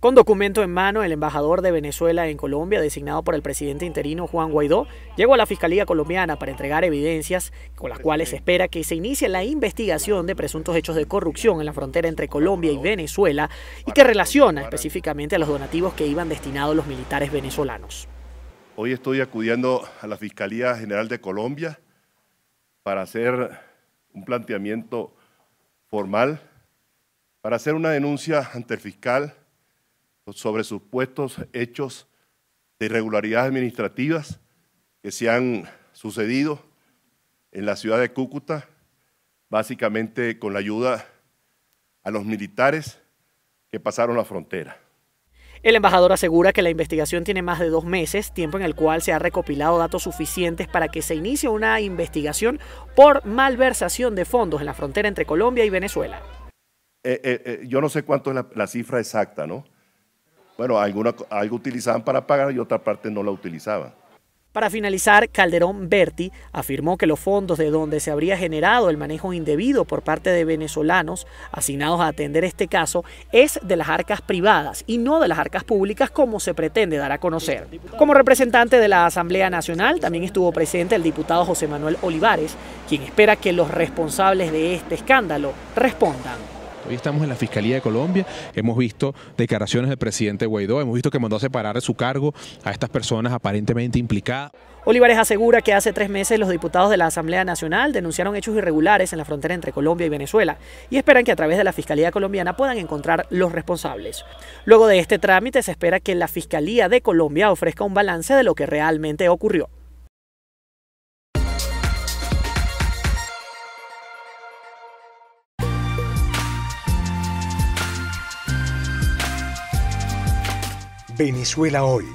Con documento en mano, el embajador de Venezuela en Colombia, designado por el presidente interino Juan Guaidó, llegó a la Fiscalía colombiana para entregar evidencias con las cuales se espera que se inicie la investigación de presuntos hechos de corrupción en la frontera entre Colombia y Venezuela y que relaciona específicamente a los donativos que iban destinados los militares venezolanos. Hoy estoy acudiendo a la Fiscalía General de Colombia para hacer un planteamiento formal, para hacer una denuncia ante el fiscal sobre supuestos hechos de irregularidades administrativas que se han sucedido en la ciudad de Cúcuta, básicamente con la ayuda a los militares que pasaron la frontera. El embajador asegura que la investigación tiene más de dos meses, tiempo en el cual se ha recopilado datos suficientes para que se inicie una investigación por malversación de fondos en la frontera entre Colombia y Venezuela. Eh, eh, eh, yo no sé cuánto es la cifra exacta, ¿no? Bueno, alguna, algo utilizaban para pagar y otra parte no la utilizaban. Para finalizar, Calderón Berti afirmó que los fondos de donde se habría generado el manejo indebido por parte de venezolanos asignados a atender este caso es de las arcas privadas y no de las arcas públicas como se pretende dar a conocer. Como representante de la Asamblea Nacional también estuvo presente el diputado José Manuel Olivares, quien espera que los responsables de este escándalo respondan. Hoy estamos en la Fiscalía de Colombia, hemos visto declaraciones del presidente Guaidó, hemos visto que mandó a separar de su cargo a estas personas aparentemente implicadas. Olivares asegura que hace tres meses los diputados de la Asamblea Nacional denunciaron hechos irregulares en la frontera entre Colombia y Venezuela y esperan que a través de la Fiscalía Colombiana puedan encontrar los responsables. Luego de este trámite se espera que la Fiscalía de Colombia ofrezca un balance de lo que realmente ocurrió. Venezuela hoy.